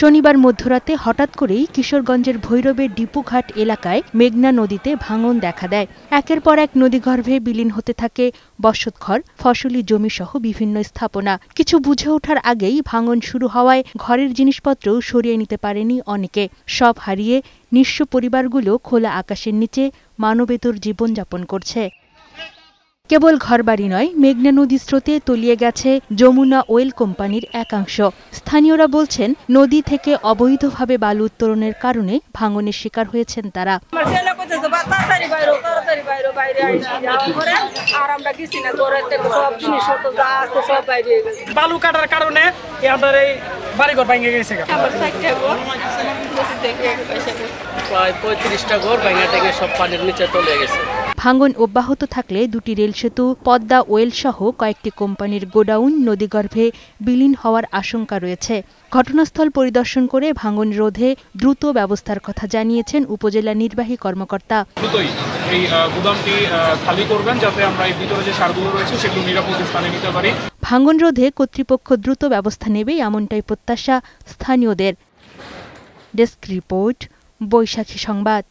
শনিবার মধ্যরাতে হঠাৎ করেই কিশোরগঞ্জের ভৈরবের ডিপুঘাট এলাকায় মেঘনা নদীতে ভাঙন দেখা দেয় একের পর এক নদীগর্ভে বিলীন হতে থাকে বসতঘর ফসলি জমি সহ বিভিন্ন স্থাপনা কিছু বুঝে ওঠার আগেই ভাঙন শুরু হওয়ায় ঘরের জিনিসপত্রও সরিয়ে নিতে পারেনি অনেকে সব হারিয়ে নিঃস্ব পরিবারগুলো খোলা আকাশের নিচে মানবেতর জীবনযাপন করছে কেবল ঘরবাড়ি নয় মেঘনা নদী স্রোতে তলিয়ে গেছে যমুনা ওয়েল কোম্পানির একাংশ স্থানীয়রা বলছেন নদী থেকে অবৈধভাবে বালু উত্তোলনের কারণে ভাঙনের শিকার হয়েছেন তারা বালু কাটার কারণে বাড়ি ঘর ভাঙে গেছে প্রায় পঁয়ত্রিশটা ঘর ভাঙা থেকে সব পানির নিচে চলে গেছে ভাঙন অব্যাহত থাকলে দুটি রেল সেতু পদ্মা ওয়েল সহ কয়েকটি কোম্পানির গোডাউন নদীগর্ভে বিলীন হওয়ার আশঙ্কা রয়েছে ঘটনাস্থল পরিদর্শন করে ভাঙন রোধে দ্রুত ব্যবস্থার কথা জানিয়েছেন উপজেলা নির্বাহী কর্মকর্তা দ্রুতই এই গুদামটি খালি করবেন যাতে আমরা এই ভিতরে যে সারগুলো রয়েছে সেগুলো নিরাপদ স্থানে নিতে পারি ভাঙন রোধে কর্তৃপক্ষ দ্রুত ব্যবস্থা নেবে এমনটাই প্রত্যাশা স্থানীয়দের ডেস্ক রিপোর্ট বৈশাখী সংবাদ